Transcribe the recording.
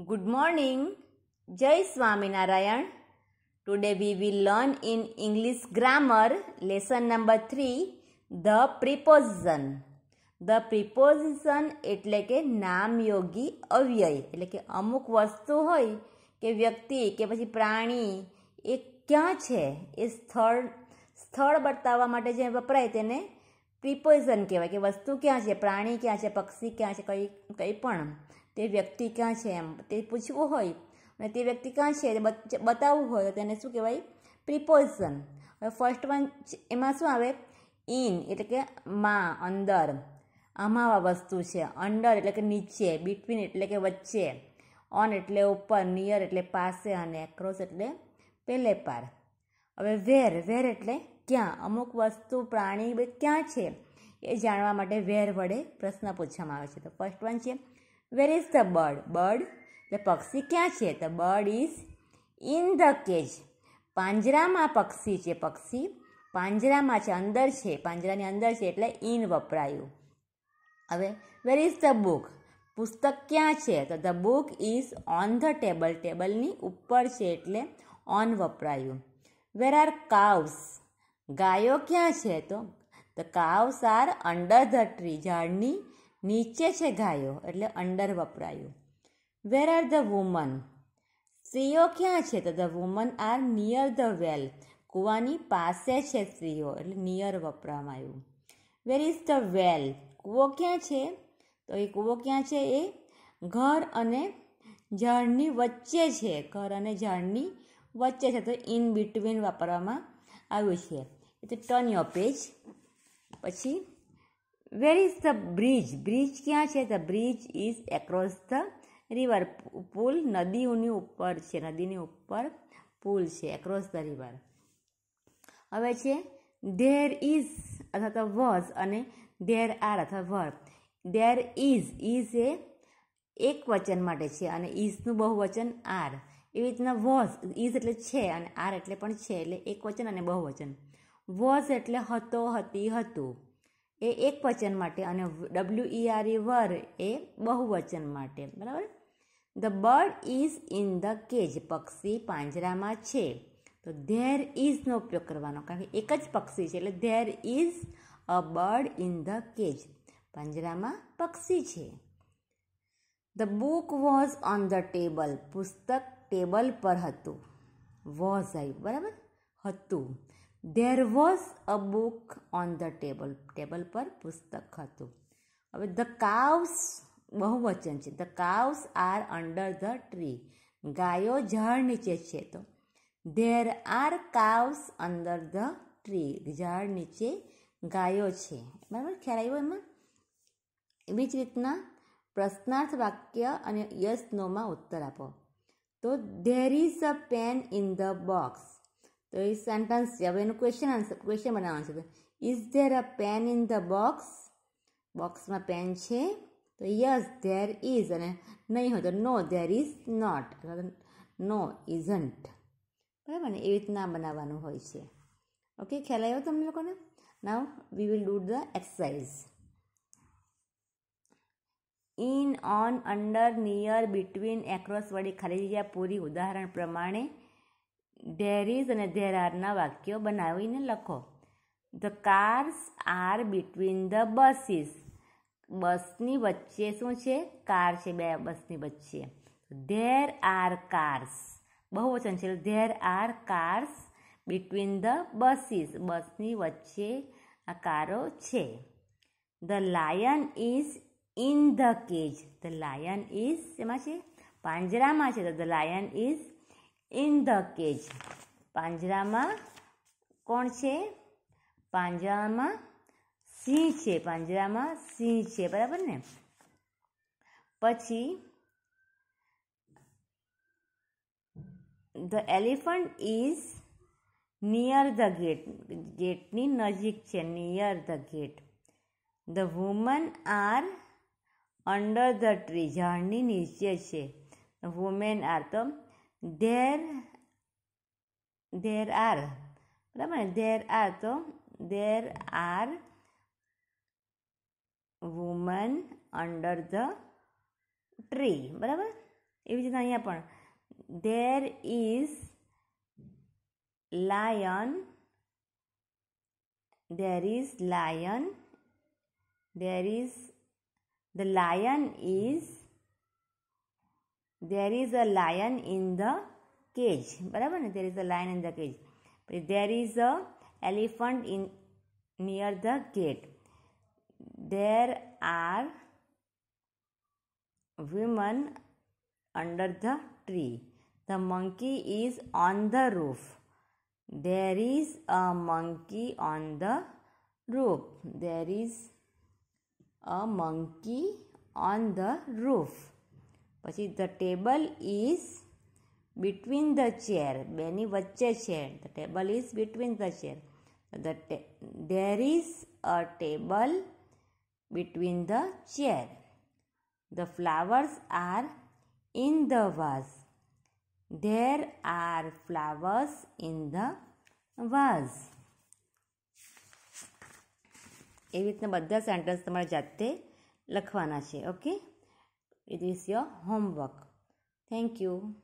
Good morning. Jai Swaminarayan. Today we will learn in English grammar lesson number three the preposition. The preposition એટલે કે નામયોગી અવ્યય એટલે કે અમુક વસ્તુ હોય કે વ્યક્તિ કે પછી પ્રાણી એ ક્યાં છે એ સ્થળ સ્થળ બતાવવા માટે જે વપરાય તેને પ્રિપોઝિશન કહેવાય કે વસ્તુ ક્યાં છે પ્રાણી ક્યાં છે પક્ષી ક્યાં છે કંઈ કંઈ પણ તે વ્યક્તિ ક્યાં છે એમ તે પૂછવું હોય અને તે વ્યક્તિ ક્યાં છે બતાવવું હોય તો તેને શું કહેવાય પ્રિપોઝન હવે ફર્સ્ટ વન એમાં શું આવે ઇન એટલે કે માં અંદર આમાં વસ્તુ છે અંડર એટલે કે નીચે બિટવીન એટલે કે વચ્ચે ઓન એટલે ઉપર નિયર એટલે પાસે અને એક્રોસ એટલે પેલે પાર હવે વેર વેર એટલે ક્યાં અમુક વસ્તુ પ્રાણી ક્યાં છે એ જાણવા માટે વેર વડે પ્રશ્ન પૂછવામાં આવે છે તો ફર્સ્ટ વન છે where is the bird bird એટલે પક્ષી ક્યાં છે the bird is in the cage પાંજરામાં પક્ષી છે પક્ષી પાંજરામાં છે અંદર છે પાંજરાની અંદર છે એટલે ઇન વપરાયું હવે વેર ઇઝ ધ બુક પુસ્તક ક્યાં છે તો the book is on the table ટેબલની ઉપર છે એટલે ઓન વપરાયું વેર આર કાવ્સ ગાયો ક્યાં છે તો the cows are under the tree ઝાડની નીચે છે ગાયો એટલે અંડર વપરાયું વેર આર ધ વુમન સ્ત્રીઓ ક્યાં છે તો the woman are near the well કૂવાની પાસે છે સ્ત્રીઓ એટલે નિયર વપરામાં આવ્યું વેર ઇઝ ધ વેલ કૂવો ક્યાં છે તો એ કૂવો ક્યાં છે એ ઘર અને ઝાડની વચ્ચે છે ઘર અને ઝાડની વચ્ચે છે તો ઇન બિટવીન વાપરવામાં આવ્યું છે એટલે ટર્ન યોર પેજ પછી where is the bridge bridge ક્યાં છે the bridge is across the river પુલ નદીઓની ઉપર છે નદીની ઉપર પુલ છે એક્રોસ ધ રિવર હવે છે ધેર ઇઝ અથવા તો વોઝ અને ધેર આર અથવા વર ધેર ઇઝ ઇઝ એ એક વચન માટે છે અને ઇઝનું બહુવચન આર એવી રીતના વોઝ ઇઝ એટલે છે અને આર એટલે પણ છે એટલે એક વચન અને બહુવચન વોઝ એટલે હતો હતી હતું એ એક વચન માટે અને ડબલ્યુ ઈ આર એ વર એ બહુવચન માટે બરાબર the bird is in the cage પક્ષી પાંજરામાં છે તો ધેર ઇઝનો ઉપયોગ કરવાનો કારણ કે એક જ પક્ષી છે એટલે there is a bird in the cage પાંજરામાં પક્ષી છે the book was on the table પુસ્તક ટેબલ પર હતું વોઝ આવ્યું બરાબર હતું there was a book on the table table પર પુસ્તક હતું હવે ધ કાવ્સ બહુવચન છે the cows are under the tree ગાયો ઝાડ નીચે છે તો there are cows under the tree ઝાડ નીચે ગાયો છે બરાબર ખ્યાલ આવ્યો એમાં એવી જ રીતના પ્રશ્નાર્થ વાક્ય અને યસ નોમાં ઉત્તર આપો તો there is a pen in the box તો એ सेंटेंस से अब इन्हें क्वेश्चन आंसर ક્વેશ્ચન બનાવવાનું છે is there a pen in the box બોક્સમાં પેન છે તો યસ ધેર ઇઝ અને નહીં હોય તો no there is not no isn't બરાબર ને એવી રીતના બનાવવાનું હોય છે ઓકે ખ્યાલ આવ્યો તમને લોકોને now we will do the exercise in on under near between across વડે ખાલી જગ્યા પૂરી ઉદાહરણ પ્રમાણે ધેર ઇઝ અને ધેર આરના વાક્યો બનાવીને લખો the cars are between the buses બસની વચ્ચે શું છે કાર છે બે બસની વચ્ચે ધેર આર કાર્સ બહુવચન છે there are cars between the buses બસની વચ્ચે આ કારો છે the lion is in the cage the lion is એમાં છે પાંજરામાં છે તો the lion is in the cage પાંજરામાં કોણ છે પાંજરામાં સિંહ છે પાંજરામાં સિંહ છે બરાબર ને પછી the elephant is near the gate ગેટની નજીક છે near the gate the woman are under the tree ઝાડની નીચે છે વુમેન આર તો there there are but i there are to there are women under the tree. બરાબર એવી જ રીતે અહીંયા પણ there is lion there is is lion there is the lion is there is a lion in the cage બરાબર there is a lion in the cage there is a elephant in near the gate there are women under the tree the monkey is on the roof there is a monkey on the roof there is a monkey on the roof પછી the table is between the chair બેની વચ્ચે છે the table is between the chair the there is a table between the chair the flowers are in the vase there are flowers in the vase એવી રીતના બધા sentence તમારે જાતે લખવાના છે okay It is your homework. Thank you.